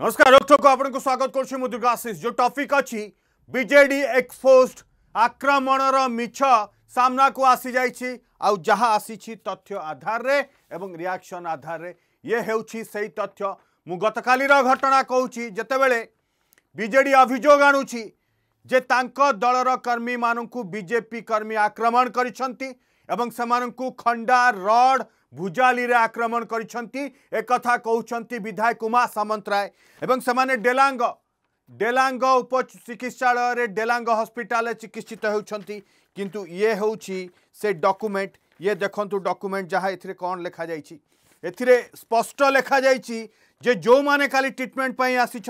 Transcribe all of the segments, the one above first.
नमस्कार रक्षक आपन को स्वागत कर आशीष जो टॉपिक अच्छी बीजेडी एक्सपोस्ट आक्रमण मिछ सामना को आसी जाइए जहाँ आसी तथ्य आधार रे एवं रिएक्शन आधार रे ये सही तथ्य मु गत कालीर घटना कौच जितेबले बीजेडी अभोग आणुच्चे दलर कर्मी मानू बीजेपी कर्मी आक्रमण करा रड भुजाली रे आक्रमण कर एक कहते विधायक उमा सामंतराय से डेलांग डेलांग उपचिकित्सा डेलांग हस्पिटाल चिकित्सित होती किंतु ये हूँ से डॉक्यूमेंट ये देखु डॉक्यूमेंट जहाँ ए कौन लिखाई एप्ट लिखाई जे जो माने खाली ट्रिटमेंट पर आसी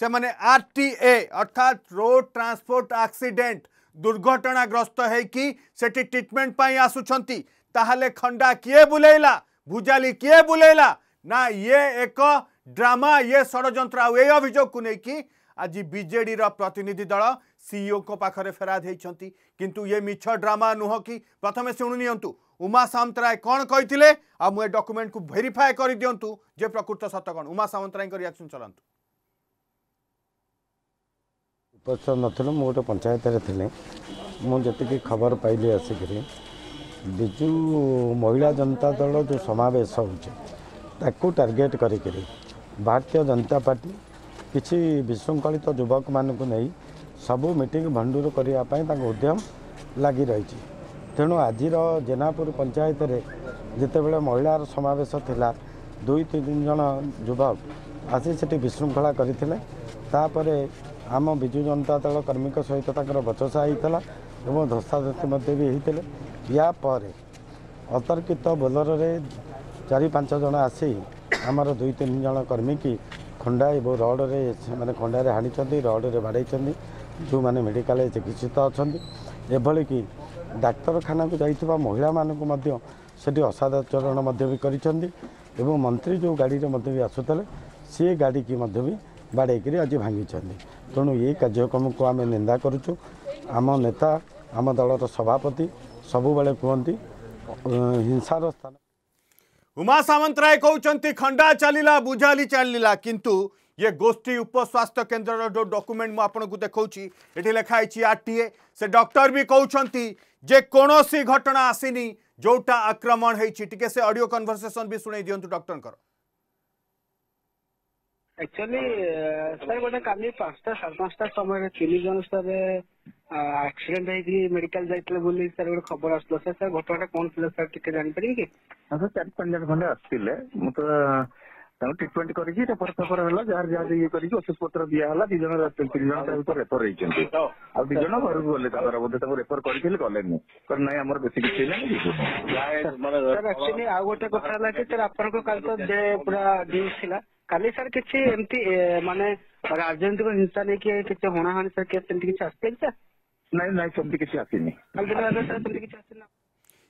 से मैंने आर टी ए अर्थात रोड ट्रांसपोर्ट आक्सीडेट दुर्घटनाग्रस्त हो होटमेंट पर आसुँच ताहले खंडा किए बुलेला भुजाली किए बुलेला ना ये एक ड्रामा ये षड़ आ को लेकिन आज विजेडर प्रतिनिधि दल सीईओ को पाखे फेराद होती किंतु ये मिछ ड्रामा नुह कि प्रथम शुणुनिंतु उमा सामंतराय कौन कही आ मुझे डॉक्यूमेंट को भेरीफाए कर दिंतु जे प्रकृत सत कौन उमा सामंतराय रियाक्शन चलांतु उपस्थित नुँ पंचायत मुझे खबर पाइली आसिक ବିଜୁ ମହିଳା ଜନତା ଦଳ ଯେଉଁ ସମାବେଶ ହେଉଛି ତାକୁ ଟାର୍ଗେଟ୍ କରିକିରି ଭାରତୀୟ ଜନତା ପାର୍ଟି କିଛି ବିଶୃଙ୍ଖଳିତ ଯୁବକମାନଙ୍କୁ ନେଇ ସବୁ ମିଟିଂ ଭଣ୍ଡୁର କରିବା ପାଇଁ ତାଙ୍କ ଉଦ୍ୟମ ଲାଗି ରହିଛି ତେଣୁ ଆଜିର ଜେନାପୁର ପଞ୍ଚାୟତରେ ଯେତେବେଳେ ମହିଳାର ସମାବେଶ ଥିଲା ଦୁଇ ତିନି ଜଣ ଯୁବକ ଆସି ସେଠି ବିଶୃଙ୍ଖଳା କରିଥିଲେ ତାପରେ ଆମ ବିଜୁ ଜନତା ଦଳ କର୍ମୀଙ୍କ ସହିତ ତାଙ୍କର ବଚସା ହୋଇଥିଲା ଏବଂ ଧସ୍ତାଧସ୍ତି ମଧ୍ୟ ବି ହୋଇଥିଲେ ୟାପରେ ଅତର୍କିତ ବୋଲରରେ ଚାରି ପାଞ୍ଚ ଜଣ ଆସି ଆମର ଦୁଇ ତିନି ଜଣ କର୍ମୀକି ଖଣ୍ଡା ଏବଂ ରଡ଼ରେ ସେମାନେ ଖଣ୍ଡାରେ ହାଣିଛନ୍ତି ରଡ଼ରେ ବାଡ଼େଇଛନ୍ତି ଯେଉଁମାନେ ମେଡ଼ିକାଲରେ ଚିକିତ୍ସିତ ଅଛନ୍ତି ଏଭଳିକି ଡାକ୍ତରଖାନାକୁ ଯାଇଥିବା ମହିଳାମାନଙ୍କୁ ମଧ୍ୟ ସେଠି ଅସଦାଚରଣ ମଧ୍ୟ ବି କରିଛନ୍ତି ଏବଂ ମନ୍ତ୍ରୀ ଯେଉଁ ଗାଡ଼ିରେ ମଧ୍ୟ ବି ଆସୁଥିଲେ ସିଏ ଗାଡ଼ିକି ମଧ୍ୟ ବି ବାଡ଼େଇକିରି ଆଜି ଭାଙ୍ଗିଛନ୍ତି ତେଣୁ ଏ କାର୍ଯ୍ୟକ୍ରମକୁ ଆମେ ନିନ୍ଦା କରୁଛୁ आम नेता आम दल सभापति सब बड़े कहते हिंसार स्थान उमा सामंतराय କହୁଛନ୍ତି खंडा चलला बुझाली चलला किंतु ये गोष्ठी उपस्वास्थ्य केन्द्र जो डॉक्यूमेंट मुझे आपको देखा ये लिखाई आरटीए से डॉक्टर भी कहते जे कौन घटना आसीनी जोटा आक्रमण होके से ऑडियो कन्वर्सेशन भी शुणी दिंतु डॉक्टर एक्चुअली सर गोटे कल पांचटा साढ़े पांचटा समय तीन जन सर ଆକ୍ସିଡେଣ୍ଟ ହେଇକି ମେଡିକାଲ ଯାଇଥିଲେ ବୋଲି ସାର୍ ଗୋଟେ ଖବର ଆସିଲା ସାର୍ ଘଟଣା ଘଟଣାଟା କଣ ଥିଲା ସାର୍ ଟିକେ ଜାଣିପାରିବେ କି ହଁ ସାର୍ ଚାରି ପାଞ୍ଚ ଜଣ ଖଣ୍ଡେ ଆସିଥିଲେ ମୁଁ ତ ତାଙ୍କୁ ଟ୍ରିଟମେଣ୍ଟ କରିକି ରେଫର ଫେଫର ହେଲା ଯାହାର ଯାହା ଇଏ କରିକି ଔଷଧ ପତ୍ର ଦିଆ ହେଲା ଦି ଜଣ ତିନି ଜଣ ତାଙ୍କୁ ରେଫର ହେଇଛନ୍ତି ଆଉ ଦି ଜଣ ଘରକୁ ଗଲେ ତାଙ୍କର ବୋଧେ ତାଙ୍କୁ ରେଫର କରିଥିଲେ ଗଲେନି କହିଲେ ନାଇଁ ଆମର ବେଶୀ କିଛି ନାହିଁ ଆଉ ଗୋଟେ କଥା ହେଲା କି ସାର୍ ଆପଣଙ୍କ କାଲି ତ ପୁରା ନ୍ୟୁଜ ଥିଲା କାଲି ସାର୍ କିଛି ଏମିତି ମାନେ ରାଜନୈତିକ ହିଂସା ନେଇକି କିଛି ହଣାହାଣି ସାର୍ କେସ୍ ସେମିତି କିଛି ଆସିଥିଲା କି नहीं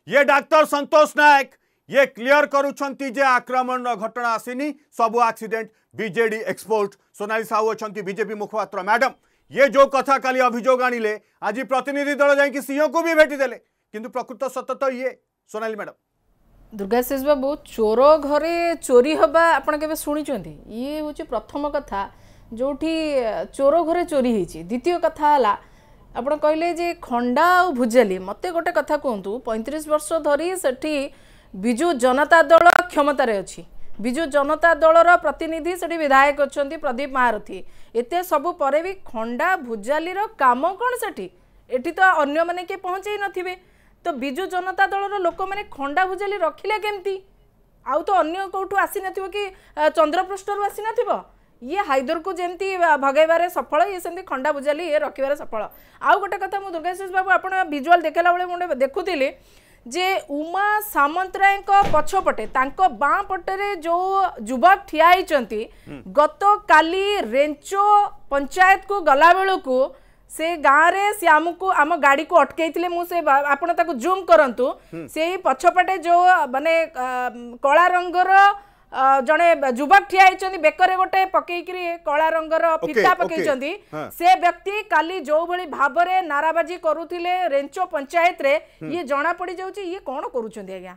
ये डाक्टर संतोष नायक ये क्लीयर करुंजे आक्रमण घटना आसीनी सब आक्सीडेट विजेडी एक्सपोर्ट सोनाली साहू अच्छा बीजेपी मुखपात्र मैडम ये जो कथा काली अभोग आज प्रतिनिधि दल जाए सीओ को भी भेटीदे कि प्रकृत सत तो ये सोनाली मैडम दुर्गाशीष बाबू चोर घरे चोरी हवा आप शुणी ये हूँ प्रथम कथा जो चोर घरे चोरी होती कथा है ଆପଣ କହିଲେ ଯେ ଖଣ୍ଡା ଆଉ ଭୁଜାଲି ମୋତେ ଗୋଟେ କଥା କୁହନ୍ତୁ ପଇଁତିରିଶ ବର୍ଷ ଧରି ସେଠି ବିଜୁ ଜନତା ଦଳ କ୍ଷମତାରେ ଅଛି ବିଜୁ ଜନତା ଦଳର ପ୍ରତିନିଧି ସେଠି ବିଧାୟକ ଅଛନ୍ତି ପ୍ରଦୀପ ମହାରଥୀ ଏତେ ସବୁ ପରେ ବି ଖଣ୍ଡା ଭୁଜାଲିର କାମ କ'ଣ ସେଠି ଏଠି ତ ଅନ୍ୟମାନେ କିଏ ପହଞ୍ଚାଇ ନଥିବେ ତ ବିଜୁ ଜନତା ଦଳର ଲୋକମାନେ ଖଣ୍ଡା ଭୁଜାଲି ରଖିଲେ କେମିତି ଆଉ ତ ଅନ୍ୟ କେଉଁଠୁ ଆସିନଥିବ କି ଚନ୍ଦ୍ରପୃଷ୍ଠରୁ ଆସିନଥିବ ଇଏ ହାଇଦରକୁ ଯେମିତି ଭଗାଇବାରେ ସଫଳ ଇଏ ସେମିତି ଖଣ୍ଡା ବୁଜାଲି ଇଏ ରଖିବାରେ ସଫଳ ଆଉ ଗୋଟେ କଥା ମୁଁ ଦୁର୍ଗାଶିଷ ବାବୁ ଆପଣ ଭିଜୁଆଲ୍ ଦେଖେଇଲା ବେଳେ ମୁଁ ଦେଖୁଥିଲି ଯେ ଉମା ସାମନ୍ତରାୟଙ୍କ ପଛପଟେ ତାଙ୍କ ବାଁ ପଟରେ ଯେଉଁ ଯୁବକ ଠିଆ ହେଇଛନ୍ତି ଗତକାଲି ରେଞ୍ଚୋ ପଞ୍ଚାୟତକୁ ଗଲାବେଳକୁ ସେ ଗାଁରେ ସେ ଆମକୁ ଆମ ଗାଡ଼ିକୁ ଅଟକେଇଥିଲେ ମୁଁ ସେ ଆପଣ ତାକୁ ଜୁମ୍ କରନ୍ତୁ ସେଇ ପଛପଟେ ଯେଉଁ ମାନେ କଳା ରଙ୍ଗର ଜଣେ ଯୁବକ ଠିଆ ହେଇଛନ୍ତି ବେକରେ ଗୋଟେ ପକେଇକିରି କଳା ରଙ୍ଗର ଫିତା ପକେଇଛନ୍ତି ସେ ବ୍ୟକ୍ତି କାଲି ଯୋଉଭଳି ଭାବରେ ନାରାବାଜି କରୁଥିଲେ ରେଞ୍ଚୋ ପଞ୍ଚାୟତରେ ଇଏ ଜଣା ପଡିଯାଉଛି ଇଏ କଣ କରୁଛନ୍ତି ଆଜ୍ଞା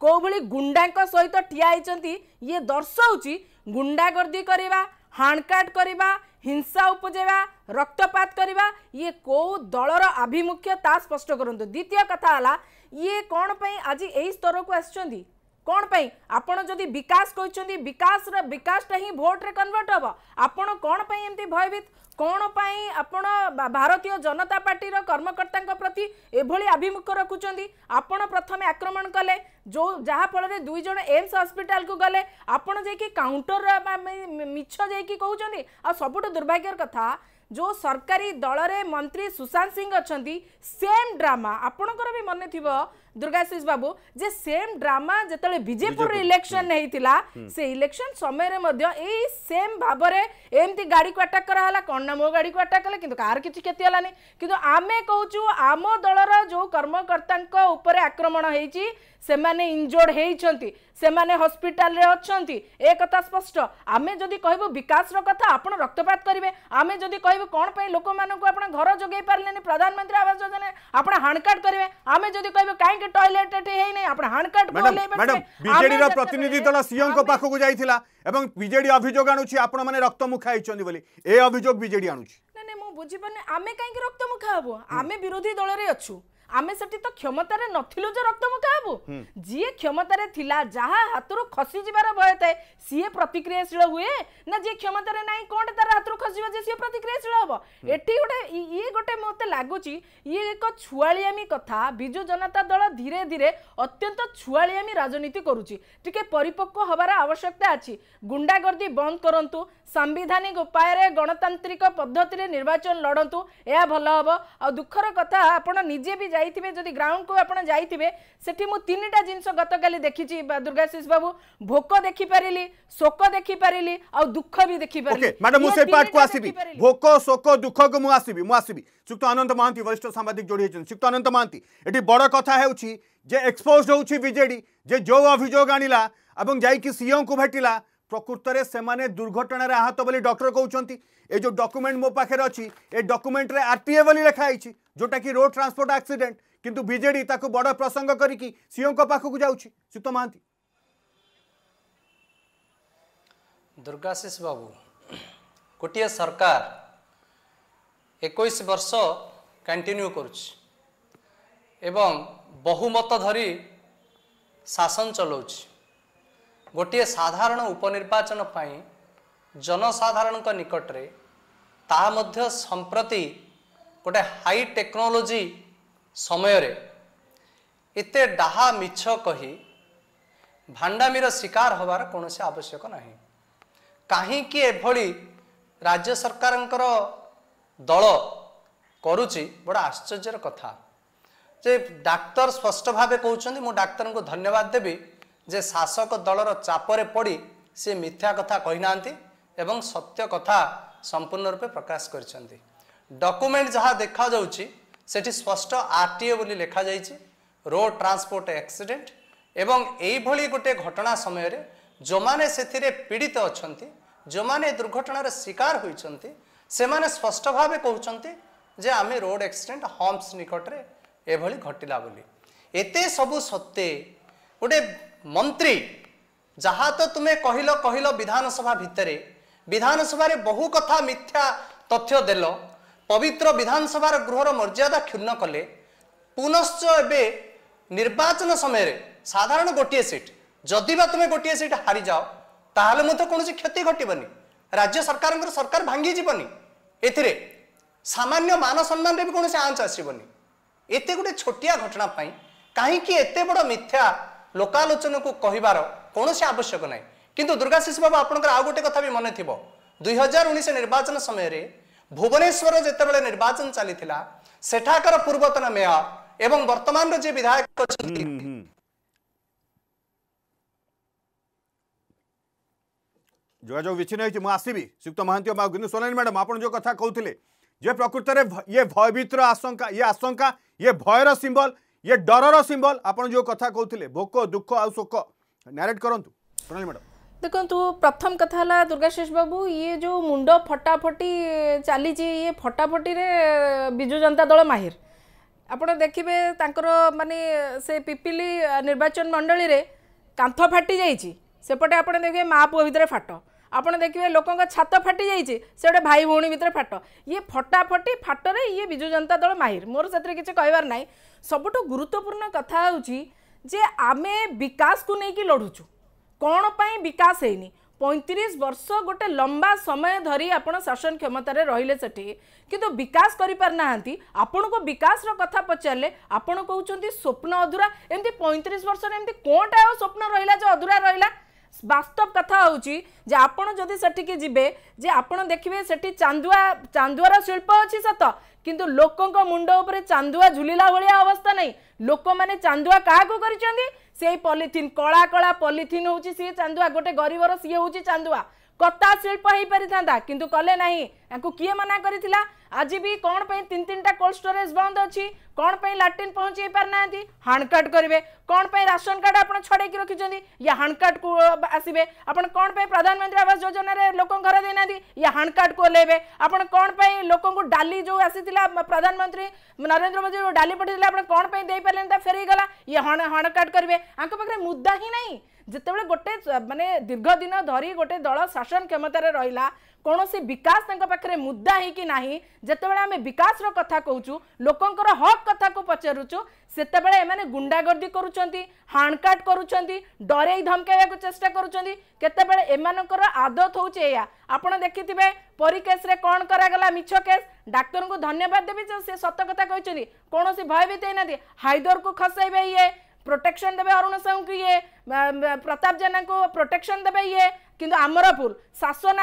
कौ भाई गुंडा सहित ठिया ये दर्शाऊ गुंडागर्दी करवा हाणकाट करवा हिंसा उपजे रक्तपात करवा ये कौ दल आभिमुख्य स्पष्ट करूँ द्वितीय कथा है ये कौन पर आज यही स्तर को आँ आपड़ी विकास कहते विकास विकासटा ही भोट्रे कनवर्ट हे आपत कौन पर भयभीत କ'ଣ ପାଇଁ ଆପଣ ଭାରତୀୟ ଜନତା ପାର୍ଟିର କର୍ମକର୍ତ୍ତାଙ୍କ ପ୍ରତି ଏଭଳି ଆଭିମୁଖ୍ୟ ରଖୁଛନ୍ତି ଆପଣ ପ୍ରଥମେ ଆକ୍ରମଣ କଲେ ଯେଉଁ ଯାହାଫଳରେ ଦୁଇ ଜଣ ଏମ୍ସ ହସ୍ପିଟାଲକୁ ଗଲେ ଆପଣ ଯାଇକି କାଉଣ୍ଟରରେ ମିଛ ଯାଇକି କହୁଛନ୍ତି ଆଉ ସବୁଠୁ ଦୁର୍ଭାଗ୍ୟର କଥା ଯେଉଁ ସରକାରୀ ଦଳରେ ମନ୍ତ୍ରୀ ସୁଶାନ୍ତ ସିଂ ଅଛନ୍ତି ସେମ୍ ଡ୍ରାମା ଆପଣଙ୍କର ବି ମନେଥିବ ଦୁର୍ଗାଶିଷ ବାବୁ ଯେ ସେମ୍ ଡ୍ରାମା ଯେତେବେଳେ ବିଜେପୁର ଇଲେକ୍ସନ ହେଇଥିଲା ସେ ଇଲେକ୍ସନ ସମୟରେ ମଧ୍ୟ ଏଇ ସେମ୍ ଭାବରେ ଏମିତି ଗାଡ଼ିକୁ ଆଟାକ୍ କରାହେଲା କ'ଣ ନା ମୋ ଗାଡ଼ିକୁ ଆଟାକ୍ କଲେ କିନ୍ତୁ କାହାର କିଛି କ୍ଷତି ହେଲାନି କିନ୍ତୁ ଆମେ କହୁଛୁ ଆମ ଦଳର ଯେଉଁ କର୍ମକର୍ତ୍ତାଙ୍କ ଉପରେ ଆକ୍ରମଣ ହେଇଛି ସେମାନେ ଇଞ୍ଜୋର୍ଡ ହେଇଛନ୍ତି ସେମାନେ ହସ୍ପିଟାଲରେ ଅଛନ୍ତି ଏ କଥା ସ୍ପଷ୍ଟ ଆମେ ଯଦି କହିବୁ ବିକାଶର କଥା ଆପଣ ରକ୍ତପାତ କରିବେ ଆମେ ଯଦି କହିବୁ କ'ଣ ପାଇଁ ଲୋକମାନଙ୍କୁ ଆପଣ ଘର ଯୋଗାଇ ପାରିଲେନି ପ୍ରଧାନମନ୍ତ୍ରୀ ଆବାସ ଯୋଜନା ଆପଣ ହାଣକାଟ କରିବେ ଆମେ ଯଦି କହିବୁ କାହିଁକି ଏଠି ଟଏଲେଟ ଏଠି ହେଇନି ଆପଣ ହାଣ୍ଡକଟ ମ୍ୟାଡାମ ବିଜେଡିର ପ୍ରତିନିଧି ଦଳ ସିଂହଙ୍କ ପାଖକୁ ଯାଇଥିଲା ଏବଂ ବିଜେଡି ଅଭିଯୋଗ ଆଣୁଛି ଆପଣମାନେ ରକ୍ତମୁଖା ହେଇଛନ୍ତି ବୋଲି ଏ ଅଭିଯୋଗ ବିଜେଡି ଆଣୁଛି ନାଇଁ ନାଇଁ ମୁଁ ବୁଝିପାରୁନି ଆମେ କାହିଁକି ରକ୍ତମୁଖା ହବୁ ଆମେ ବିରୋଧୀ ଦଳରେ ଅଛୁ ଆମେ ସେଠି ତ କ୍ଷମତାରେ ନଥିଲୁ ଯେ ରକ୍ତମୁଖା ହେବୁ ଯିଏ କ୍ଷମତାରେ ଥିଲା ଯାହା ହାତରୁ ଖସିଯିବାର ଭୟ ଥାଏ ସିଏ ପ୍ରତିକ୍ରିୟାଶୀଳ ହୁଏ ନା ଯିଏ କ୍ଷମତାରେ ନାହିଁ କଣଟା ତାର ହାତରୁ ଖସିବ ଯେ ସିଏ ପ୍ରତିକ୍ରିୟାଶୀଳ ହବ ଏଠି ଗୋଟେ ଇଏ ଗୋଟେ ମୋତେ ଲାଗୁଛି ଇଏ ଏକ ଛୁଆଳିଆମି କଥା ବିଜୁ ଜନତା ଦଳ ଧୀରେ ଧୀରେ ଅତ୍ୟନ୍ତ ଛୁଆଳିଆମି ରାଜନୀତି କରୁଛି ଟିକେ ପରିପକ୍ୱ ହେବାର ଆବଶ୍ୟକତା ଅଛି ଗୁଣ୍ଡାଗର୍ଦ୍ଦି ବନ୍ଦ କରନ୍ତୁ ସାମ୍ବିଧାନିକ ଉପାୟରେ ଗଣତାନ୍ତ୍ରିକ ପଦ୍ଧତିରେ ନିର୍ବାଚନ ଲଢ଼ନ୍ତୁ ଏହା ଭଲ ହେବ ଆଉ ଦୁଃଖର କଥା ଆପଣ ନିଜେ ବି যাইবে যদি গ্রাউন্ডকু আপনার যাইবে সেটি মু তিনটা জিনিস গতকালি দেখিছি দুর্গাশিষ বাবু ভোক দেখিপারি শোক দেখিপারি আুখ বি দেখিপারি ম্যাডাম মু সেই পার্ট কু আসিবি ভোক শোক দুঃখ কু মু আসিবি মু আসিবি শ্রীযুক্ত অনন্ত মহান্তি বরিষ্ঠ সাংবাদিক যোড়ি হয়েছেন শ্রীযুক্ত অনন্ত মহান্তি এটি বড় কথা হেউছি যে এক্সপোজ হচ্ছে বিজেডি যে যে অভিযোগ আনিলা এবং যাইকি সিএমকু ভেটিলা প্রকৃতরে সেমানে দুর্ঘটনার আহত বলে ডক্টর কৌন এই যে ডকুমেন্ট মো পাখে অছি এই ডকুমেন্টরে আরটিএ বলে লেখা হয়েছে ଯେଉଁଟା କି ରୋଡ଼ ଟ୍ରାନ୍ସପୋର୍ଟ ଆକ୍ସିଡେଣ୍ଟ କିନ୍ତୁ ବିଜେଡ଼ି ତାକୁ ବଡ଼ ପ୍ରସଙ୍ଗ କରିକି ସିଓଙ୍କ ପାଖକୁ ଯାଉଛି ସୀତ ମହାନ୍ତି ଦୁର୍ଗାଶିଷ ବାବୁ ଗୋଟିଏ ସରକାର ଏକୋଇଶ ବର୍ଷ କଣ୍ଟିନ୍ୟୁ କରୁଛି ଏବଂ ବହୁମତ ଧରି ଶାସନ ଚଲାଉଛି ଗୋଟିଏ ସାଧାରଣ ଉପନିର୍ବାଚନ ପାଇଁ ଜନସାଧାରଣଙ୍କ ନିକଟରେ ତାହା ମଧ୍ୟ ସମ୍ପ୍ରତି ଗୋଟେ ହାଇ ଟେକ୍ନୋଲୋଜି ସମୟରେ ଏତେ ଡାହା ମିଛ କହି ଭାଣ୍ଡାମିର ଶିକାର ହେବାର କୌଣସି ଆବଶ୍ୟକ ନାହିଁ କାହିଁକି ଏଭଳି ରାଜ୍ୟ ସରକାରଙ୍କର ଦଳ କରୁଛି ବଡ଼ ଆଶ୍ଚର୍ଯ୍ୟର କଥା ଯେ ଡାକ୍ତର ସ୍ପଷ୍ଟ ଭାବେ କହୁଛନ୍ତି ମୁଁ ଡାକ୍ତରଙ୍କୁ ଧନ୍ୟବାଦ ଦେବି ଯେ ଶାସକ ଦଳର ଚାପରେ ପଡ଼ି ସେ ମିଥ୍ୟା କଥା କହିନାହାନ୍ତି ଏବଂ ସତ୍ୟ କଥା ସମ୍ପୂର୍ଣ୍ଣ ରୂପେ ପ୍ରକାଶ କରିଛନ୍ତି ଡକ୍ୟୁମେଣ୍ଟ ଯାହା ଦେଖାଯାଉଛି ସେଠି ସ୍ପଷ୍ଟ ଆର୍ ଟି ଓ ବୋଲି ଲେଖାଯାଇଛି ରୋଡ଼ ଟ୍ରାନ୍ସପୋର୍ଟ ଆକ୍ସିଡେଣ୍ଟ ଏବଂ ଏଇଭଳି ଗୋଟିଏ ଘଟଣା ସମୟରେ ଯେଉଁମାନେ ସେଥିରେ ପୀଡ଼ିତ ଅଛନ୍ତି ଯେଉଁମାନେ ଦୁର୍ଘଟଣାର ଶିକାର ହୋଇଛନ୍ତି ସେମାନେ ସ୍ପଷ୍ଟ ଭାବେ କହୁଛନ୍ତି ଯେ ଆମେ ରୋଡ଼ ଆକ୍ସିଡେଣ୍ଟ ହମ୍ପସ ନିକଟରେ ଏଭଳି ଘଟିଲା ବୋଲି ଏତେ ସବୁ ସତ୍ତ୍ୱେ ଗୋଟିଏ ମନ୍ତ୍ରୀ ଯାହା ତ ତୁମେ କହିଲ କହିଲ ବିଧାନସଭା ଭିତରେ ବିଧାନସଭାରେ ବହୁ କଥା ମିଥ୍ୟା ତଥ୍ୟ ଦେଲ ପବିତ୍ର ବିଧାନସଭାର ଗୃହର ମର୍ଯ୍ୟାଦା କ୍ଷୁର୍ଣ୍ଣ କଲେ ପୁନଶ୍ଚ ଏବେ ନିର୍ବାଚନ ସମୟରେ ସାଧାରଣ ଗୋଟିଏ ସିଟ୍ ଯଦି ବା ତୁମେ ଗୋଟିଏ ସିଟ୍ ହାରିଯାଅ ତାହେଲେ ମଧ୍ୟ କୌଣସି କ୍ଷତି ଘଟିବନି ରାଜ୍ୟ ସରକାରଙ୍କର ସରକାର ଭାଙ୍ଗିଯିବନି ଏଥିରେ ସାମାନ୍ୟ ମାନସମ୍ମାନରେ ବି କୌଣସି ଆଞ୍ଚ ଆସିବନି ଏତେ ଗୋଟେ ଛୋଟିଆ ଘଟଣା ପାଇଁ କାହିଁକି ଏତେ ବଡ଼ ମିଥ୍ୟା ଲୋକାଲୋଚନକୁ କହିବାର କୌଣସି ଆବଶ୍ୟକ ନାହିଁ କିନ୍ତୁ ଦୁର୍ଗାଶିଷ ବାବୁ ଆପଣଙ୍କର ଆଉ ଗୋଟେ କଥା ବି ମନେ ଥିବ ଦୁଇହଜାର ଉଣେଇଶ ନିର୍ବାଚନ ସମୟରେ ভুবনেশ্বর যেতবে নির্বাচন চাল সেঠাকার পূর্বতন মেয়র এবং বর্তমান যে বিধায়ক অনেক যোগাযোগ বিচ্ছিন্ন হয়েছে মু আসবি সুক্ত মহান্তি বাবু কিন্তু সোনালী ম্যাডাম আপনার যে কথা কৌলে যে প্রকৃতরে ইয়ে ভয়ভীতর আশঙ্কা ইয়ে আশঙ্কা ইয়ে ভয়র সিম্বল ইয়ে ডরর সিম্বল আপনার যে কথা কৌলে ভোক দুঃখ আোক ন্যারেট করতু সোনালী ম্যাডাম ଦେଖନ୍ତୁ ପ୍ରଥମ କଥା ହେଲା ଦୁର୍ଗାଶିଷ ବାବୁ ଇଏ ଯେଉଁ ମୁଣ୍ଡ ଫଟାଫଟି ଚାଲିଛି ଇଏ ଫଟାଫଟିରେ ବିଜୁ ଜନତା ଦଳ ମାହିର ଆପଣ ଦେଖିବେ ତାଙ୍କର ମାନେ ସେ ପିପିଲି ନିର୍ବାଚନ ମଣ୍ଡଳୀରେ କାନ୍ଥ ଫାଟି ଯାଇଛି ସେପଟେ ଆପଣ ଦେଖିବେ ମା ପୁଅ ଭିତରେ ଫାଟ ଆପଣ ଦେଖିବେ ଲୋକଙ୍କ ଛାତ ଫାଟି ଯାଇଛି ସେପଟେ ଭାଇ ଭଉଣୀ ଭିତରେ ଫାଟ ଇଏ ଫଟାଫଟି ଫାଟରେ ଇଏ ବିଜୁ ଜନତା ଦଳ ମାହିର ମୋର ସେଥିରେ କିଛି କହିବାର ନାହିଁ ସବୁଠୁ ଗୁରୁତ୍ୱପୂର୍ଣ୍ଣ କଥା ହେଉଛି ଯେ ଆମେ ବିକାଶକୁ ନେଇକି ଲଢ଼ୁଛୁ କ'ଣ ପାଇଁ ବିକାଶ ହେଇନି ପଇଁତିରିଶ ବର୍ଷ ଗୋଟେ ଲମ୍ବା ସମୟ ଧରି ଆପଣ ଶାସନ କ୍ଷମତାରେ ରହିଲେ ସେଠି କିନ୍ତୁ ବିକାଶ କରିପାରିନାହାନ୍ତି ଆପଣଙ୍କୁ ବିକାଶର କଥା ପଚାରିଲେ ଆପଣ କହୁଛନ୍ତି ସ୍ୱପ୍ନ ଅଧୁରା ଏମିତି ପଇଁତିରିଶ ବର୍ଷରେ ଏମିତି କ'ଣଟା ଆଉ ସ୍ୱପ୍ନ ରହିଲା ଯେ ଅଧୁରା ରହିଲା ବାସ୍ତବ କଥା ହେଉଛି ଯେ ଆପଣ ଯଦି ସେଠିକି ଯିବେ ଯେ ଆପଣ ଦେଖିବେ ସେଠି ଚାନ୍ଦୁଆ ଚାନ୍ଦୁଆର ଶିଳ୍ପ ଅଛି ସତ କିନ୍ତୁ ଲୋକଙ୍କ ମୁଣ୍ଡ ଉପରେ ଚାନ୍ଦୁଆ ଝୁଲିଲା ଭଳିଆ ଅବସ୍ଥା ନାହିଁ ଲୋକମାନେ ଚାନ୍ଦୁଆ କାହାକୁ କରିଛନ୍ତି সেই পলিথিন কলা কলা পলিথিন হচ্ছে সি চান্দুয়া গোটে গরিবর সি হচ্ছে চান্দুয়া কতা শিল্প হয়েপারিথা কিন্তু কলে না কি মানা করে আজ বি কোণ তিন তিনটা কোল্ড স্টোরেজ বন্ধ অ कौन पर लाट्रीन पहुँचे पारिना हाणकाट करेंगे कौन पर राशन कार्ड आप छड़े रखिंट या हाणकाट को आसवे आप कौन प्रधानमंत्री आवास योजना लोक घर देना या हाणकाट को ओह्ल आप कौन पर लोक डाली जो आसी प्रधानमंत्री नरेंद्र मोदी जो डाली पठाई आप कौन पर फेरीगला ये हण हणकाट करेंगे आपको पाखे मुद्दा ही नहीं ଯେତେବେଳେ ଗୋଟେ ମାନେ ଦୀର୍ଘ ଦିନ ଧରି ଗୋଟେ ଦଳ ଶାସନ କ୍ଷମତାରେ ରହିଲା କୌଣସି ବିକାଶ ତାଙ୍କ ପାଖରେ ମୁଦ୍ଦା ହେଇକି ନାହିଁ ଯେତେବେଳେ आम विकास କଥା कौ ଲୋକଙ୍କର हक कथा को पचारूचु से मैंने गुंडागर्दी करणकाट कर डरे धमकवाक चेषा करतर आदत हो देखिथे परिकेस कौन करागला मिछ केस डाक्तर को धन्यवाद देवी से सत कथा भय भी भयभीत होना हाइदर को खसइबे ये प्रोटेक्शन देवे अरुण साहू को ये प्रताप जेना को प्रोटेक्शन देवे ये किंतु आमरापुर शासन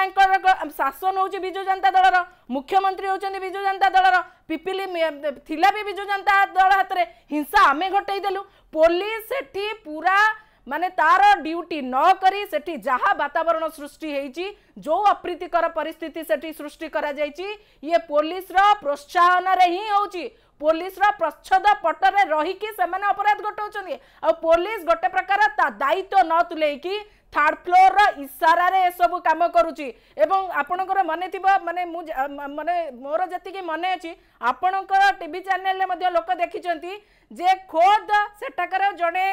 शासन हूँ विजु जनता दल मुख्यमंत्री होती विजु जनता दल पिपिली थिला भी विजु जनता दल हाथ में हिंसा आम घटेदेलु पुलिस से पूरा माने तार ड्यूटी नक से जहाँ वातावरण सृष्टि जो अप्रीतिकर पिस्थित से सृष्टि ये पुलिस प्रोत्साहन हूँ पुलिस प्रच्छद पटर रहीकिपराध घटो पुलिस गोटे प्रकार दायित्व न तुले থার্ড ফ্লোরর ইশারার এসবু কাম করুছি এবং আপনার মনে থাকবে মানে মানে মোর যেত মনে অছি আপনার টিভি চ্যানেলে লোক দেখিছেন যে খোদ সেটাকার জনে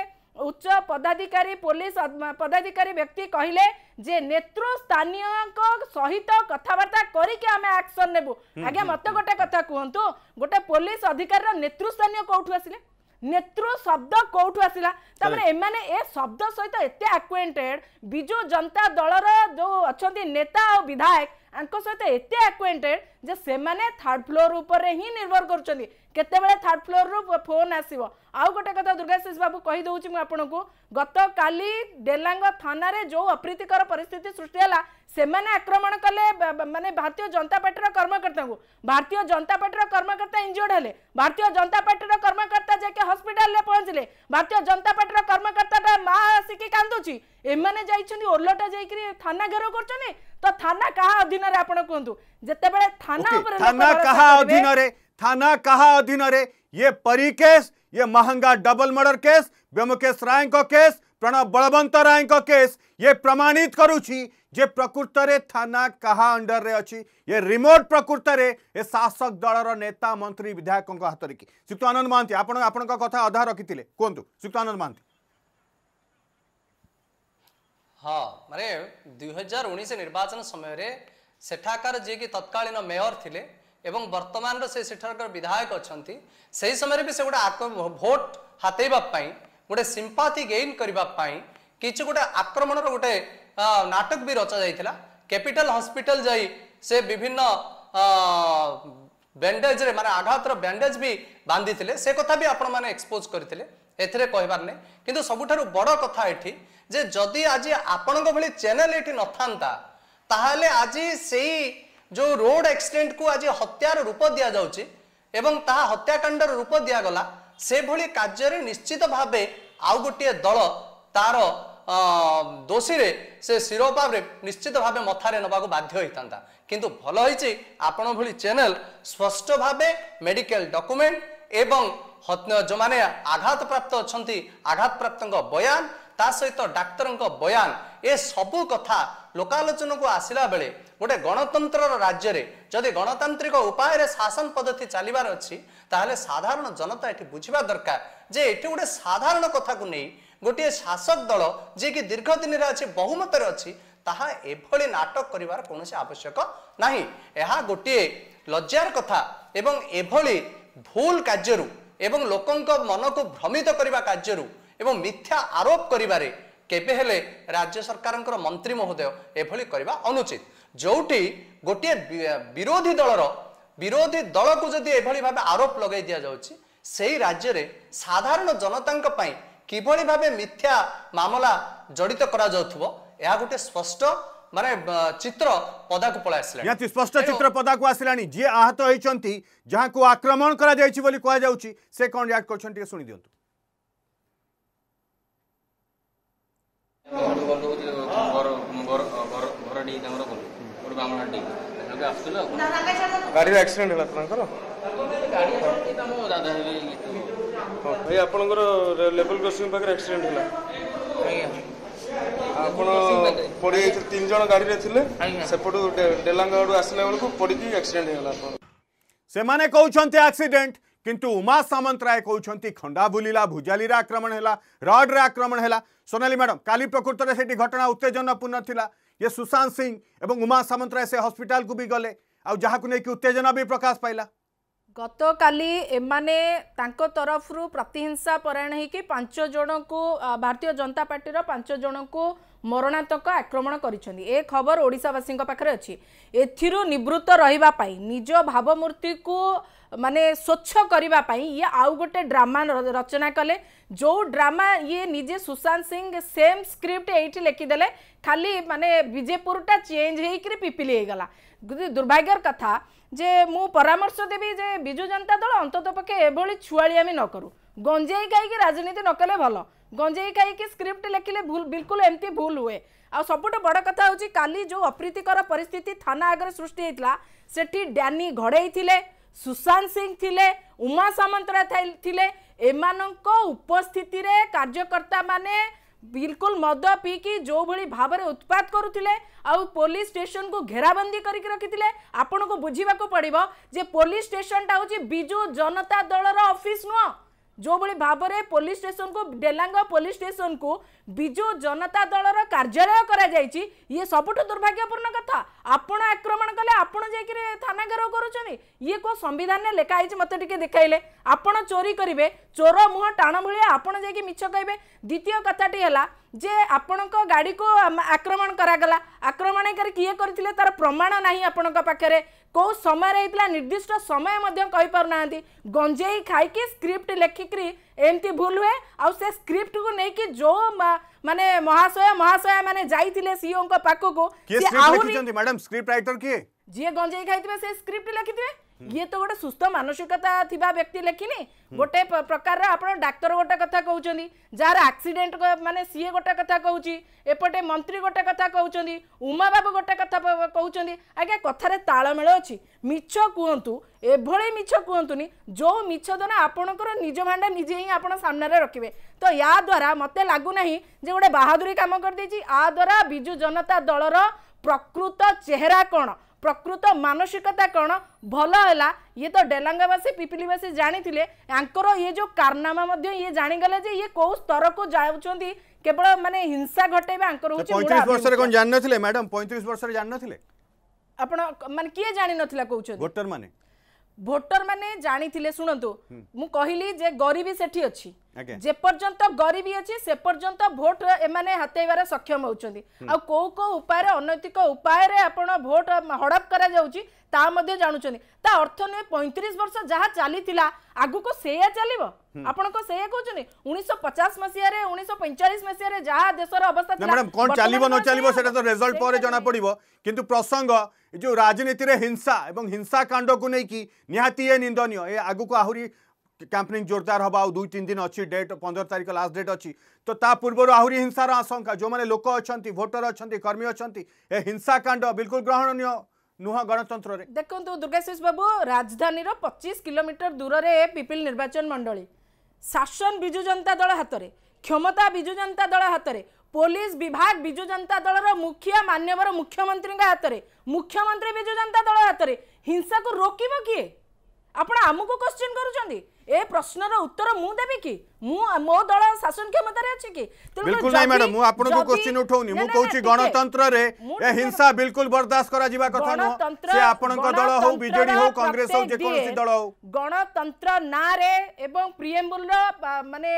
উচ্চ পদাধিকারী পুলিশ পদাধিকারী ব্যক্তি কহিলে যে নেতৃস্থানীয় সহিত কথাবার্তা করিকি আমি আকশন নেবু আজ্ঞা মতো গোটে কথা কুহতু গোটে পুলিশ অধিকারীর নেতৃস্থানীয় কোঠু আসলে ନେତୃ ଶବ୍ଦ କୋଉଠୁ ଆସିଲା ତାପରେ ଏମାନେ ଏ ଶବ୍ଦ ସହିତ ଏତେ ଆକ୍ୱେଣ୍ଟେଡ଼ ବିଜୁ ଜନତା ଦଳର ଯୋଉ ଅଛନ୍ତି ନେତା ଆଉ ବିଧାୟକ सहित एत आकुएंटेड जे से थर्ड फ्लोर उपर ही निर्भर करते थर्ड फ्लोर रु फोन आसो आउ गोटे कथा दुर्गाशीष बाबू कही दूँ आपन को गत काली डेलांग थाना जो अप्रीतिकर पिस्थित सृष्टि से मैंने आक्रमण कले मानने भारतीय जनता पार्टी कर्मकर्ता को भारतीय जनता पार्टी कर्मकर्ता इंजोर्ड हेले भारतीय जनता पार्टी कर्मकर्ता जैके हस्पिटाल पहुँचले भारतीय जनता पार्टी कर्मकर्ता माँ आसिकी कादुची एमने ଯାଇଛନ୍ତି जा थाना घेर कर କରୁଛନ୍ତି ତ ଥାନା କାହା कहतु ଆପଣ थाना ଯେତେବେଳେ ଥାନା ଉପରେ ये परी केस ये Mahanga double murder case Byomkesh Ray को केस प्रणव बलवंत राय को केस ये प्रमाणित जे प्रकृत रे थाना कहा अंडर रे अच्छी ये रिमोट प्रकृत रे ये शासक दल नेता मंत्री विधायकों हाथ रखी श्रीक्त आनंद महांती आपण आपण कथा अधा रखी थे कहतु श्रीक्त आनंद महांती ହଁ ମାନେ ଦୁଇହଜାର ଉଣେଇଶ ନିର୍ବାଚନ ସମୟରେ ସେଠାକାର ଯିଏକି ତତ୍କାଳୀନ ମେୟର ଥିଲେ ଏବଂ ବର୍ତ୍ତମାନର ସେ ସେଠାକାର ବିଧାୟକ ଅଛନ୍ତି ସେହି ସମୟରେ ବି ସେ ଗୋଟେ ଆତ୍ମ ଭୋଟ ହାତେଇବା ପାଇଁ ଗୋଟେ ସିମ୍ପାଥି ଗେଇନ୍ କରିବା ପାଇଁ କିଛି ଗୋଟେ ଆକ୍ରମଣର ଗୋଟେ ନାଟକ ବି ରଚାଯାଇଥିଲା କ୍ୟାପିଟାଲ ହସ୍ପିଟାଲ ଯାଇ ସେ ବିଭିନ୍ନ ବ୍ୟାଣ୍ଡେଜରେ ମାନେ ଆଘାତର ବ୍ୟାଣ୍ଡେଜ ବି ବାନ୍ଧିଥିଲେ ସେ କଥା ବି ଆପଣମାନେ ଏକ୍ସପୋଜ କରିଥିଲେ ଏଥିରେ କହିବାର ନାହିଁ କିନ୍ତୁ ସବୁଠାରୁ ବଡ଼ କଥା ଏଠି যে যদি আজি আপনার ভাই চ্যানেল এটি নথান্তা তাহলে আজ সেই যে রোড আক্সিডেন্ট কু আজ হত্যার রূপ দিয়া যাচ্ছে এবং তাহা হত্যাকাণ্ডর রূপ দিয়া গলা সেভাবে কার্যরে নিশ্চিত ভাবে আউ গোটিয়ে দল তার দোষীরে সে শিরোপারে নিশ্চিত ভাবে মথারে নেওয়া বাধ্য হইতা কিন্তু ভাল হয়েছে আপনার ভি চ্যানেল স্পষ্ট ভাবে মেডিকাল ডকুমেন্ট এবং যে আঘাতপ্রাপ্ত অনেক আঘাতপ্রাপ্ত বয়ান ତା ସହିତ ଡାକ୍ତରଙ୍କ ବୟାନ ଏସବୁ କଥା ଲୋକାଲୋଚନକୁ ଆସିଲା ବେଳେ ଗୋଟେ ଗଣତନ୍ତ୍ରର ରାଜ୍ୟରେ ଯଦି ଗଣତାନ୍ତ୍ରିକ ଉପାୟରେ ଶାସନ ପଦ୍ଧତି ଚାଲିବାର ଅଛି ତାହେଲେ ସାଧାରଣ ଜନତା ଏଠି ବୁଝିବା ଦରକାର ଯେ ଏଠି ଗୋଟେ ସାଧାରଣ କଥାକୁ ନେଇ ଗୋଟିଏ ଶାସକ ଦଳ ଯିଏକି ଦୀର୍ଘ ଦିନରେ ଅଛି ବହୁମତରେ ଅଛି ତାହା ଏଭଳି ନାଟକ କରିବାର କୌଣସି ଆବଶ୍ୟକ ନାହିଁ ଏହା ଗୋଟିଏ ଲଜ୍ଜାର କଥା ଏବଂ ଏଭଳି ଭୁଲ କାର୍ଯ୍ୟରୁ ଏବଂ ଲୋକଙ୍କ ମନକୁ ଭ୍ରମିତ କରିବା କାର୍ଯ୍ୟରୁ এবং মিথ্যা আরোপ করিবারে কেবে হলে রাজ্য সরকারঙ্কর মন্ত্রী মহোদয় এভাবে করা অনুচিত যেটি গোটিয়ে বিরোধী দলর বিরোধী দলকু যদি এভাবে ভাবে আরোপ লগাই দিয়া যাচ্ছে সেই রাজ্যে সাধারণ জনতাঙ্ক পাই কিভাবে ভাবে মিথ্যা মামলা জড়িত করা যাউথব ଏହା ଗୋଟେ ସ୍ପଷ୍ଟ ମାନେ ଚିତ୍ର ପଦାକୁ ପଳାଇ ଆସିଲାଣି ନିହାତି ସ୍ପଷ୍ଟ ଚିତ୍ର ପଦାକୁ ଆସିଲାଣି ଯିଏ ଆହତ ହୋଇଛନ୍ତି ଯାହାକୁ ଆକ୍ରମଣ କରାଯାଇଛି ବୋଲି କୁହାଯାଉଛି ସେ କ'ଣ ରିଆକ୍ଟ କରିଛନ୍ତି ଟିକେ ଶୁଣି ଦିଅନ୍ତୁ ବନ୍ଧୁ ବନ୍ଧୁ ହଉଛି ଘର ଡି ତାଙ୍କର ଗଲୁ ଗୋଟେ ବାମଣା ଡି ଲୋକ ଆସୁଥିଲ ଗାଡ଼ିର ଆକ୍ସିଡେଣ୍ଟ ହେଲା ତାଙ୍କର ଦାଦା ହେବେ ହଁ ଭାଇ ଆପଣଙ୍କର ଲେବଲ୍ କ୍ରସିଂ ପାଖରେ ଆକ୍ସିଡେଣ୍ଟ ହେଲା ଆପଣ ପଡ଼ିଯାଇଥିଲେ ତିନି ଜଣ ଗାଡ଼ିରେ ଥିଲେ ସେପଟୁ ଡେଲାଙ୍ଗ ଆଡ଼ୁ ଆସିଲା ବେଳକୁ ପଡ଼ିକି ଆକ୍ସିଡେଣ୍ଟ ହେଇଗଲା ଆପଣ ସେମାନେ କହୁଛନ୍ତି ଆକ୍ସିଡେଣ୍ଟ କିନ୍ତୁ ଉମା ସାମନ୍ତରାୟ କହୁଛନ୍ତି ଖଣ୍ଡା ବୁଲିଲା ଭୁଜାଲିରେ ଆକ୍ରମଣ ହେଲା ରଡ଼ରେ ଆକ୍ରମଣ ହେଲା ସୋନାଲି ମ୍ୟାଡ଼ାମ୍ କାଲି ପ୍ରକୃତରେ ସେଠି ଘଟଣା ଉତ୍ତେଜନାପୂର୍ଣ୍ଣ ଥିଲା ଇଏ ସୁଶାନ୍ତ ସିଂ ଏବଂ ଉମା ସାମନ୍ତରାୟ ସେ ହସ୍ପିଟାଲକୁ ବି ଗଲେ ଆଉ ଯାହାକୁ ନେଇକି ଉତ୍ତେଜନା ବି ପ୍ରକାଶ ପାଇଲା ଗତକାଲି ଏମାନେ ତାଙ୍କ ତରଫରୁ ପ୍ରତିହିଂସା ପରାୟଣ ହେଇକି ପାଞ୍ଚ ଜଣଙ୍କୁ ଭାରତୀୟ ଜନତା ପାର୍ଟିର ପାଞ୍ଚ ଜଣଙ୍କୁ ମରଣାନ୍ତକ ଆକ୍ରମଣ କରିଛନ୍ତି ଏ ଖବର ଓଡ଼ିଶାବାସୀଙ୍କ ପାଖରେ ଅଛି ଏଥିରୁ ନିବୃତ୍ତ ରହିବା ପାଇଁ ନିଜ ଭାବମୂର୍ତ୍ତିକୁ ମାନେ ସ୍ୱଚ୍ଛ କରିବା ପାଇଁ ଇଏ ଆଉ ଗୋଟେ ଡ୍ରାମା ରଚନା କଲେ ଯେଉଁ ଡ୍ରାମା ଇଏ ନିଜେ ସୁଶାନ୍ତ ସିଂ ସେମ୍ ସ୍କ୍ରିପ୍ଟ ଏଇଠି ଲେଖିଦେଲେ ଖାଲି ମାନେ ବିଜେପୁରଟା ଚେଞ୍ଜ ହେଇକିରି ପିପିଲି ହେଇଗଲା ଦୁର୍ଭାଗ୍ୟର କଥା ଯେ ମୁଁ ପରାମର୍ଶ ଦେବି ଯେ ବିଜୁ ଜନତା ଦଳ ଅନ୍ତତଃ ପକ୍ଷେ ଏଭଳି ଛୁଆଳିଆମି ନ କରୁ ଗଞ୍ଜେଇ ଖାଇକି ରାଜନୀତି ନ କଲେ ଭଲ ଗଞ୍ଜେଇ ଖାଇକି ସ୍କ୍ରିପ୍ଟ ଲେଖିଲେ ଭୁଲ ବିଲକୁଲ ଏମିତି ଭୁଲ ହୁଏ ଆଉ ସବୁଠୁ ବଡ଼ କଥା ହେଉଛି କାଲି ଯେଉଁ ଅପ୍ରୀତିକର ପରିସ୍ଥିତି ଥାନା ଆଗରେ ସୃଷ୍ଟି ହେଇଥିଲା ସେଠି ଡ୍ୟାନି ଘଡ଼େଇ ଥିଲେ ସୁଶାନ୍ତ ସିଂ ଥିଲେ ଉମା ସାମନ୍ତରାୟ ଥିଲେ ଏମାନଙ୍କ ଉପସ୍ଥିତିରେ କାର୍ଯ୍ୟକର୍ତ୍ତାମାନେ ବିଲକୁଲ ମଦ ପିଇକି ଯେଉଁଭଳି ଭାବରେ ଉତ୍ପାତ କରୁଥିଲେ ଆଉ ପୋଲିସ ଷ୍ଟେସନକୁ ଘେରାବନ୍ଦୀ କରିକି ରଖିଥିଲେ ଆପଣଙ୍କୁ ବୁଝିବାକୁ ପଡ଼ିବ ଯେ ପୋଲିସ ଷ୍ଟେସନଟା ହେଉଛି ବିଜୁ ଜନତା ଦଳର ଅଫିସ୍ ନୁହଁ ଯେଉଁଭଳି ଭାବରେ ପୋଲିସ ଷ୍ଟେସନକୁ ଡେଲାଙ୍ଗ ପୋଲିସ ଷ୍ଟେସନକୁ ବିଜୁ ଜନତା ଦଳର କାର୍ଯ୍ୟାଳୟ କରାଯାଇଛି ଇଏ ସବୁଠୁ ଦୁର୍ଭାଗ୍ୟପୂର୍ଣ୍ଣ କଥା ଆପଣ ଆକ୍ରମଣ କଲେ ଆପଣ ଯାଇକିରି ଥାନା ଘେରାଉ କରୁଛନ୍ତି ଇଏ କେଉଁ ସମ୍ବିଧାନରେ ଲେଖା ହେଇଛି ମୋତେ ଟିକେ ଦେଖାଇଲେ ଆପଣ ଚୋରି କରିବେ ଚୋର ମୁହଁ ଟାଣ ଭଳିଆ ଆପଣ ଯାଇକି ମିଛ କହିବେ ଦ୍ୱିତୀୟ କଥାଟି ହେଲା ଯେ ଆପଣଙ୍କ ଗାଡ଼ିକୁ ଆକ୍ରମଣ କରାଗଲା ଆକ୍ରମଣକାରୀ କିଏ କରିଥିଲେ ତାର ପ୍ରମାଣ ନାହିଁ ଆପଣଙ୍କ ପାଖରେ कौ समय निर्दिष्ट समय कहीपर ना गंजे खाई स्क्रिप्ट लिखिकी एमती भूल हुए से स्क्रिप्ट को लेकिन जो मानने महाशय महाशय मैंने जाते सीओ को मैडम स्क्रिप्ट जी गंजे खाई से स्क्रिप्ट लिखिथे ଇଏ ତ ଗୋଟେ ସୁସ୍ଥ ମାନସିକତା ଥିବା ବ୍ୟକ୍ତି ଲେଖିନି ଗୋଟେ ପ୍ରକାରର ଆପଣ ଡାକ୍ତର ଗୋଟେ କଥା କହୁଛନ୍ତି ଯାହାର ଆକ୍ସିଡେଣ୍ଟ ମାନେ ସିଏ ଗୋଟେ କଥା କହୁଛି ଏପଟେ ମନ୍ତ୍ରୀ ଗୋଟେ କଥା କହୁଛନ୍ତି ଉମାବାବୁ ଗୋଟେ କଥା କହୁଛନ୍ତି ଆଜ୍ଞା କଥାରେ ତାଳମେଳ ଅଛି ମିଛ କୁହନ୍ତୁ ଏଭଳି ମିଛ କୁହନ୍ତୁନି ଯେଉଁ ମିଛ ଦ୍ୱାରା ଆପଣଙ୍କର ନିଜ ଭାଣ୍ଡା ନିଜେ ହିଁ ଆପଣ ସାମ୍ନାରେ ରଖିବେ ତ ୟା ଦ୍ୱାରା ମୋତେ ଲାଗୁନାହିଁ ଯେ ଗୋଟେ ବାହାଦୁରୀ କାମ କରିଦେଇଛି ଆ ଦ୍ୱାରା ବିଜୁ ଜନତା ଦଳର ପ୍ରକୃତ ଚେହେରା କ'ଣ ପ୍ରକୃତ ମାନସିକତା କ'ଣ ଭଲ ହେଲା ଇଏ ତ ଡେଲାଙ୍ଗାବାସୀ ପିପିଲିବାସୀ ଜାଣିଥିଲେ ୟାଙ୍କର ଇଏ ଯେଉଁ କାରନାମା ମଧ୍ୟ ଇଏ ଜାଣିଗଲେ ଯେ ଇଏ କେଉଁ ସ୍ତରକୁ ଯାଉଛନ୍ତି କେବଳ ମାନେ ହିଂସା ଘଟେଇବା ୟାଙ୍କର ହେଉଛି ପଇଁତିରିଶ ବର୍ଷରେ କ'ଣ ଜାଣିନଥିଲେ ମ୍ୟାଡ଼ାମ୍ ପଇଁତିରିଶ ବର୍ଷରେ ଜାଣିନଥିଲେ ଆପଣ ମାନେ କିଏ ଜାଣିନଥିଲା କହୁଛନ୍ତି ଭୋଟର ମାନେ ଭୋଟର ମାନେ ଜାଣିଥିଲେ ଶୁଣନ୍ତୁ ମୁଁ କହିଲି ଯେ ଗରିବୀ ସେଠି ଅଛି যে পর্যন্ত গরিবি আছে সে পর্যন্ত ভোট এমানে হাতেইবার সক্ষম হচ্ছেন আউ কেউ কেউ উপায়ে অনৈতিক উপায়ে আপনার ভোট হড়প করা যাচ্ছে তা মধ্যে জানুছেন তা অর্থ নুহে পঁয়ত্রিশ বর্ষ যা চালি আগুক সেয়া চালিব ଆପଣଙ୍କ ସେଇଆ କହୁଛନ୍ତି ଉଣେଇଶହ ପଚାଶ ମସିହାରେ ଉଣେଇଶହ ପଇଁଚାଳିଶ ମସିହାରେ ଯାହା ଦେଶର ଅବସ୍ଥା ଥିଲା କଣ ଚାଲିବ ନ ଚାଲିବ ସେଟା ତ ରେଜଲ୍ଟ ପରେ ଜଣାପଡ଼ିବ କିନ୍ତୁ ପ୍ରସଙ୍ଗ ଯେଉଁ ରାଜନୀତିରେ ହିଂସା ଏବଂ ହିଂସାକାଣ୍ଡକୁ ନେଇକି ନିହାତି ଏ ନିନ୍ଦନୀୟ ଏ ଆଗକୁ ଆହୁରି କ୍ୟାମ୍ପେନିଂ ଜୋରଦାର ହେବ ଆଉ ଦୁଇ ତିନି ଦିନ ଅଛି ଡେଟ୍ ପନ୍ଦର ତାରିଖ ଲାଷ୍ଟ ଡେଟ୍ ଅଛି ତ ତା ପୂର୍ବରୁ ଆହୁରି ହିଂସାର ଆଶଙ୍କା ଯେଉଁମାନେ ଲୋକ ଅଛନ୍ତି ଭୋଟର ଅଛନ୍ତି କର୍ମୀ ଅଛନ୍ତି ଏ ହିଂସାକାଣ୍ଡ ବିଲକୁଲ ଗ୍ରହଣୀୟ ନୁହଁ ଗଣତନ୍ତ୍ରରେ ଦେଖନ୍ତୁ ଦୁର୍ଗାଶିଷ ବାବୁ ରାଜଧାନୀର ପଚିଶ କିଲୋମିଟର ଦୂରରେ ପିପିଲ ନିର୍ବାଚନ ମଣ୍ଡଳୀ ଶାସନ ବିଜୁ ଜନତା ଦଳ ହାତରେ କ୍ଷମତା ବିଜୁ ଜନତା ଦଳ ହାତରେ ପୋଲିସ ବିଭାଗ ବିଜୁ ଜନତା ଦଳର ମୁଖିଆ ମାନ୍ୟବର ମୁଖ୍ୟମନ୍ତ୍ରୀଙ୍କ ହାତରେ ମୁଖ୍ୟମନ୍ତ୍ରୀ ବିଜୁ ଜନତା ଦଳ ହାତରେ ହିଂସାକୁ ରୋକିବ କିଏ ଆପଣ ଆମକୁ କୋଶ୍ଚିନ୍ କରୁଛନ୍ତି ए प्रश्नर उत्तर मु देबी की मु मो दल शासन क्षमता रे अछि की बिल्कुल नाही मैडम मु आपन को क्वेश्चन उठौनी मु कहउची गणतंत्र रे ए हिंसा बिल्कुल बर्दाश्त करा जीवा कथा न से आपन को दल हो बीजेडी हो कांग्रेस हो जे कोनसी दल हो गणतंत्र ना रे एवं प्रिएम्बुल रा माने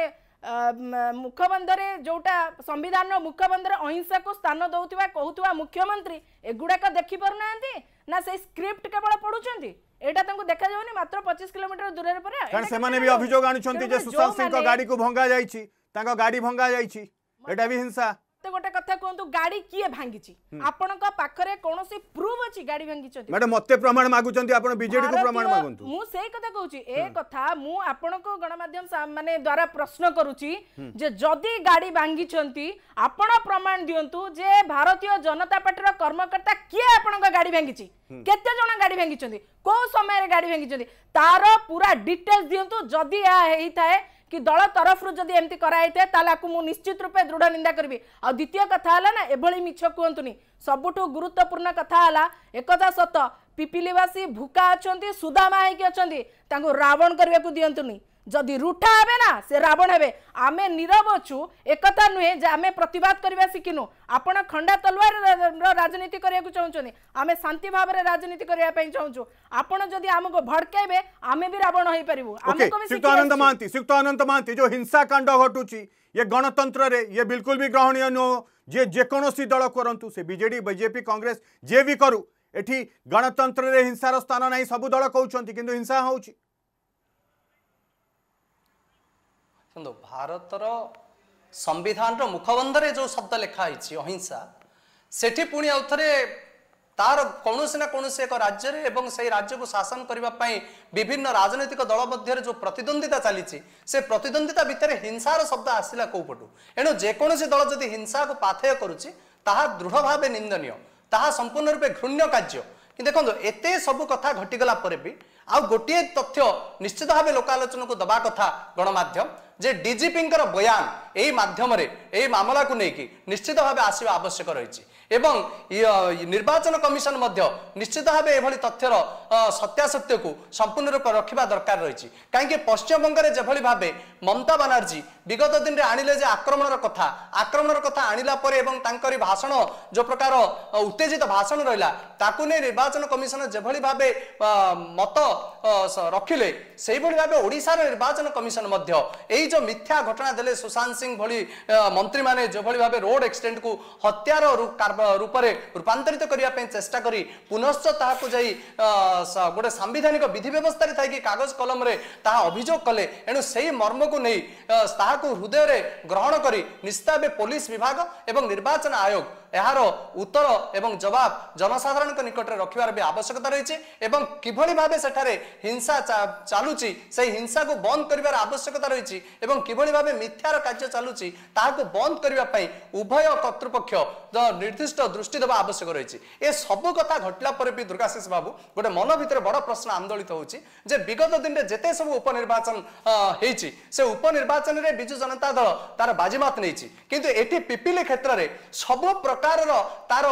ମୁଖବନ୍ଧରେ ଯେଉଁଟା ସମ୍ବିଧାନର ମୁଖବନ୍ଧରେ ଅହିଂସାକୁ ସ୍ଥାନ ଦେଉଥିବା କହୁଥିବା ମୁଖ୍ୟମନ୍ତ୍ରୀ ଏଗୁଡ଼ାକ ଦେଖିପାରୁନାହାନ୍ତି ନା ସେଇ ସ୍କ୍ରିପ୍ଟ କେବଳ ପଢ଼ୁଛନ୍ତି এটা তাঙ্কু দেখা যাওনি মাত্র 25 কিলোমিটার দূরের পরে কারণ সেমানে বি অভিযোগ আনুছন্তি যে সুশান্ত সিংহ গাড়ি কু ভঙ্গা যাইছি তাঙ্ক গাড়ি ভঙ্গা যাইছি এটা বি হিংসা তো গোটে কথা কুহতু গাড়ি কিয়ে ভাঙ্গিছি আপনার পাখে কোণী প্রুফ অছি গাড়ি ভাঙ্গিছন্তি ম্যাডাম মতে প্রমাণ মাগুছন্তি আপন বিজেডি কো প্রমাণ মাগুছন্তি মু সেই কথা কହୁছি এ কথা মু আপনাকে গণমাধ্যম মানে দ্বারা প্রশ্ন করুছি যে যদি গাড়ি ভাঙ্গিছন্তি আপন প্রমাণ দিয়ন্তু যে ভারতীয় জনতা পার্টির কর্মকর্তা কিয়ে আপনার গাড়ি ভাঙ্গিছি কেতে জন গাড়ি ভাঙ্গিছন্তি কোন সময়ের গাড়ি ভাঙ্গিছন্তি তার পুরা ডিটেলস দিয়ন্তু যদি হইথায় କି ଦଳ ତରଫରୁ ଯଦି ଏମିତି କରାଯାଇଥାଏ ତାହେଲେ ଆକୁ ମୁଁ ନିଶ୍ଚିତ ରୂପେ ଦୃଢ଼ ନିନ୍ଦା କରିବି ଆଉ ଦ୍ୱିତୀୟ କଥା ହେଲା ନା ଏଭଳି ମିଛ କୁହନ୍ତୁନି ସବୁଠୁ ଗୁରୁତ୍ୱପୂର୍ଣ୍ଣ କଥା ହେଲା ଏକଥା ସତ ପିପିଲିବାସୀ ଭୁକା ଅଛନ୍ତି ସୁଦାମା ହେଇକି ଅଛନ୍ତି ତାଙ୍କୁ ରାବଣ କରିବାକୁ ଦିଅନ୍ତୁନି যদি রুঠা হবে না সে রাবণ হবে আমি নীরব অছু একথা নুহে যে আমি প্রতবাদ করা শিখিনু আপনার খন্ডা তলোয়ার রাজনীতি করা চাহুন আমি শান্তি ভাবে রাজনীতি করা চাহুছু আপনার যদি আমি ভড়কাইবে আমি বি রাবণ হয়ে পারু শ্রীযুক্ত আনন্দ মহান্তি শ্রীযুক্ত আনন্দ মহান্তি যে হিংসাকাণ্ড ঘটুছি ये गणतंत्र रे ये बिल्कुल भी ग्रहणीय नुह जे जेकोसी दल करूँ से विजेडी बीजेपी कांग्रेस जे भी करू एटी गणतंत्र रे हिंसार स्थान ना सब दल कौन कि हिंसा हूँ କିନ୍ତୁ ଭାରତର ସମ୍ବିଧାନର ମୁଖବନ୍ଧରେ ଯେଉଁ ଶବ୍ଦ ଲେଖା ହେଇଛି ଅହିଂସା ସେଠି ପୁଣି ଆଉ ଥରେ ତାର କୌଣସି ନା କୌଣସି ଏକ ରାଜ୍ୟରେ ଏବଂ ସେଇ ରାଜ୍ୟକୁ ଶାସନ କରିବା ପାଇଁ ବିଭିନ୍ନ ରାଜନୈତିକ ଦଳ ମଧ୍ୟରେ ଯେଉଁ ପ୍ରତିଦ୍ୱନ୍ଦ୍ୱିତା ଚାଲିଛି ସେ ପ୍ରତିଦ୍ୱନ୍ଦ୍ୱିତା ଭିତରେ ହିଂସାର ଶବ୍ଦ ଆସିଲା କେଉଁପଟୁ ଏଣୁ ଯେକୌଣସି ଦଳ ଯଦି ହିଂସାକୁ ପାଥେୟ କରୁଛି ତାହା ଦୃଢ଼ ଭାବେ ନିନ୍ଦନୀୟ ତାହା ସମ୍ପୂର୍ଣ୍ଣ ରୂପେ ଘୃଣ୍ୟ କାର୍ଯ୍ୟ କିନ୍ତୁ ଦେଖନ୍ତୁ ଏତେ ସବୁ କଥା ଘଟିଗଲା ପରେ ବି ଆଉ ଗୋଟିଏ ତଥ୍ୟ ନିଶ୍ଚିତ ଭାବେ ଲୋକାଲୋଚନକୁ ଦେବା କଥା ଗଣମାଧ୍ୟମ ଯେ ଡିଜିପିଙ୍କର ବୟାନ ଏଇ ମାଧ୍ୟମରେ ଏଇ ମାମଲାକୁ ନେଇକି ନିଶ୍ଚିତ ଭାବେ ଆସିବା ଆବଶ୍ୟକ ରହିଛି ଏବଂ ନିର୍ବାଚନ କମିଶନ ମଧ୍ୟ ନିଶ୍ଚିତ ଭାବେ ଏଭଳି ତଥ୍ୟର ସତ୍ୟାସତ୍ୟକୁ ସମ୍ପୂର୍ଣ୍ଣ ରୂପେ ରଖିବା ଦରକାର ରହିଛି କାହିଁକି ପଶ୍ଚିମବଙ୍ଗରେ ଯେଭଳି ଭାବେ ମମତା ବାନାର୍ଜୀ ବିଗତ ଦିନରେ ଆଣିଲେ ଯେ ଆକ୍ରମଣର କଥା ଆକ୍ରମଣର କଥା ଆଣିଲା ପରେ ଏବଂ ତାଙ୍କରି ଭାଷଣ ଯେଉଁ ପ୍ରକାର ଉତ୍ତେଜିତ ଭାଷଣ ରହିଲା ତାକୁ ନେଇ ନିର୍ବାଚନ କମିଶନ ଯେଭଳି ଭାବେ ମତ ରଖିଲେ ସେହିଭଳି ଭାବେ ଓଡ଼ିଶାର ନିର୍ବାଚନ କମିଶନ ମଧ୍ୟ ଏଇ ଯେଉଁ ମିଥ୍ୟା ଘଟଣା ଦେଲେ ସୁଶାନ୍ତ ସିଂ ଭଳି ମନ୍ତ୍ରୀମାନେ ଯେଭଳି ଭାବେ ରୋଡ୍ ଏକ୍ସିଡେଣ୍ଟକୁ ହତ୍ୟାର ରୂପରେ ରୂପାନ୍ତରିତ କରିବା ପାଇଁ ଚେଷ୍ଟା କରି ପୁନଶ୍ଚ ତାହାକୁ ଯାଇ ଗୋଟେ ସାମ୍ବିଧାନିକ ବିଧି ବ୍ୟବସ୍ଥାରେ ଥାଇକି କାଗଜ କଲମରେ ତାହା ଅଭିଯୋଗ କଲେ ଏଣୁ ସେହି ମର୍ମକୁ ନେଇ ତାହାକୁ ହୃଦୟରେ ଗ୍ରହଣ କରି ନିସ୍ତାବେ ପୋଲିସ ବିଭାଗ ଏବଂ ନିର୍ବାଚନ ଆୟୋଗ ଏହାର ଉତ୍ତର ଏବଂ ଜବାବ ଜନସାଧାରଣଙ୍କ ନିକଟରେ ରଖିବାର ବି ଆବଶ୍ୟକତା ରହିଛି ଏବଂ କିଭଳି ଭାବେ ସେଠାରେ ହିଂସା ଚାଲୁଛି ସେହି ହିଂସାକୁ ବନ୍ଦ କରିବାର ଆବଶ୍ୟକତା ରହିଛି ଏବଂ କିଭଳି ଭାବେ ମିଥ୍ୟାର କାର୍ଯ୍ୟ ଚାଲୁଛି ତାହାକୁ ବନ୍ଦ କରିବା ପାଇଁ ଉଭୟ କର୍ତ୍ତୃପକ୍ଷ ନିର୍ଦ୍ଦିଷ୍ଟ ଦୃଷ୍ଟି ଦେବା ଆବଶ୍ୟକ ରହିଛି ଏ ସବୁ କଥା ଘଟିଲା ପରେ ବି ଦୁର୍ଗାଶିଷ ବାବୁ ଗୋଟେ ମନ ଭିତରେ ବଡ଼ ପ୍ରଶ୍ନ ଆନ୍ଦୋଳିତ ହେଉଛି ଯେ ବିଗତ ଦିନରେ ଯେତେ ସବୁ ଉପନିର୍ବାଚନ ହେଇଛି ସେ ଉପନିର୍ବାଚନରେ ବିଜୁ ଜନତା ଦଳ ତାର ବାଜିମାତ ନେଇଛି କିନ୍ତୁ ଏଠି ପିପିଲି କ୍ଷେତ୍ରରେ ସବୁ ପ୍ରକାର ସରକାରର ତାର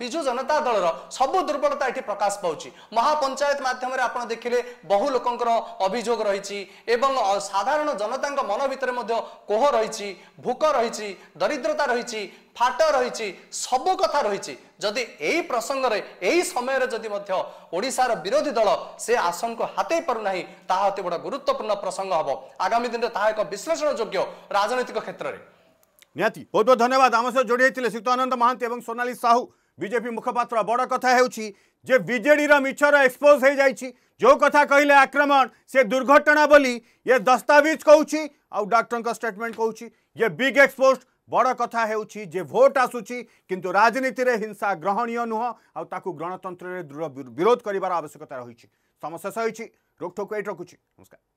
ବିଜୁ ଜନତା ଦଳର ସବୁ ଦୁର୍ବଳତା ଏଠି ପ୍ରକାଶ ପାଉଛି ମହାପଞ୍ଚାୟତ ମାଧ୍ୟମରେ ଆପଣ ଦେଖିଲେ ବହୁ ଲୋକଙ୍କର ଅଭିଯୋଗ ରହିଛି ଏବଂ ସାଧାରଣ ଜନତାଙ୍କ ମନ ଭିତରେ ମଧ୍ୟ କୋହ ରହିଛି ଭୋକ ରହିଛି ଦରିଦ୍ରତା ରହିଛି ଫାଟ ରହିଛି ସବୁ କଥା ରହିଛି ଯଦି ଏହି ପ୍ରସଙ୍ଗରେ ଏହି ସମୟରେ ଯଦି ମଧ୍ୟ ଓଡ଼ିଶାର ବିରୋଧୀ ଦଳ ସେ ଆସନକୁ ହାତେଇ ପାରୁନାହିଁ ତାହା ଅତି ବଡ଼ ଗୁରୁତ୍ୱପୂର୍ଣ୍ଣ ପ୍ରସଙ୍ଗ ହେବ ଆଗାମୀ ଦିନରେ ତାହା ଏକ ବିଶ୍ଳେଷଣ ଯୋଗ୍ୟ ରାଜନୈତିକ କ୍ଷେତ୍ରରେ निहाती बहुत बहुत धन्यवाद आम सहित जोड़ी सुक्त आनंद महांती और सोनाली साहू बीजेपी मुखपात्र बड़ कथा जे विजेडर मिछर एक्सपोज हो जाए जो कथा कहले आक्रमण से दुर्घटना बोली ये दस्तावेज कौच आउ डाक्टर स्टेटमेंट कौच ये बिग एक्सपोज बड़ कथा जे भोट आसूची किंतु राजनीति में हिंसा ग्रहणीय नुह आउ गणतंत्र दृढ़ विरोध करार आवश्यकता रही समस्या सही रोकठोक रखुच्छी नमस्कार